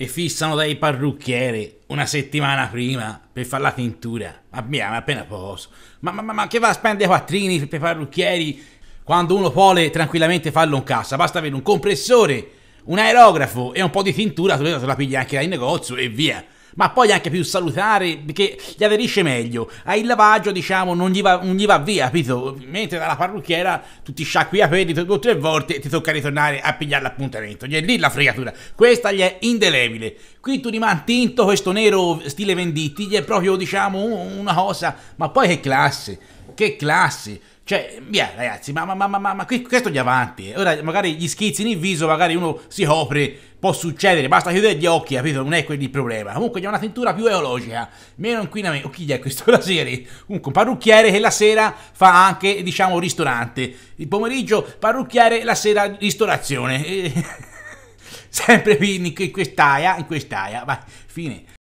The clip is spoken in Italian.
e fissano dai parrucchieri una settimana prima per fare la tintura. Ma mia, ma appena posso. Ma, ma, ma che va a spendere quattrini per i parrucchieri quando uno vuole tranquillamente farlo in cassa? Basta avere un compressore, un aerografo e un po' di tintura, se la pigli anche in negozio e via ma poi anche più salutare perché gli aderisce meglio. Ha ah, il lavaggio, diciamo, non gli, va, non gli va via, capito? Mentre dalla parrucchiera tu ti sciacqui a capelli due o tre volte e ti tocca ritornare a pigliare l'appuntamento. Gli è lì la fregatura. Questa gli è indelebile. Qui tu rimani tinto, questo nero stile venditti, gli è proprio, diciamo, una cosa. Ma poi che classe, che classe. Cioè, via ragazzi, ma, ma, ma, ma, ma, ma questo gli avanti. Ora magari gli schizzi nel viso, magari uno si copre può succedere, basta chiudere gli occhi, capito? Non è quello il problema. Comunque c'è una tintura più eologica, meno inquinamento. Oh, chi è questo la sera? Comunque un parrucchiere che la sera fa anche, diciamo, ristorante. Il pomeriggio parrucchiere, la sera ristorazione. E... Sempre in quest'aia, in quest'aia, vai, fine.